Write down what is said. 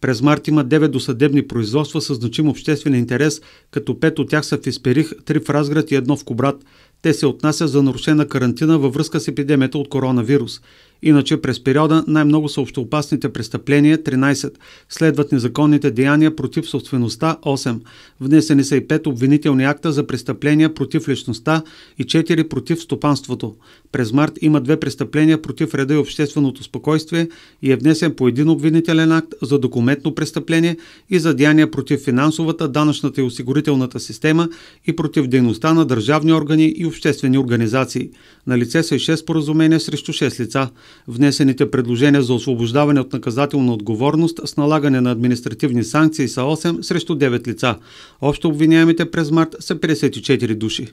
През март има 9 досъдебни производства с значим обществен интерес, като 5 от тях са в Исперих, 3 в Разград и 1 в Кобрат. Те се отнасят за нарушена карантина във връзка с епидемията от коронавирус. Иначе през периода най-много са общоопасните престъпления 13, следват незаконните деяния против собствеността 8, внесени са и 5 обвинителни акта за престъпления против личността и 4 против стопанството. През март има две престъпления против реда и общественото спокойствие и е внесен по един обвинителен акт за документно престъпление и за деяния против финансовата, данъчната и осигурителната система и против дейността на държавни органи и обществени организации. На лице са и 6 споразумения срещу 6 лица. Внесените предложения за освобождаване от наказателна отговорност с налагане на административни санкции са 8 срещу 9 лица. Общо обвиняемите през март са 54 души.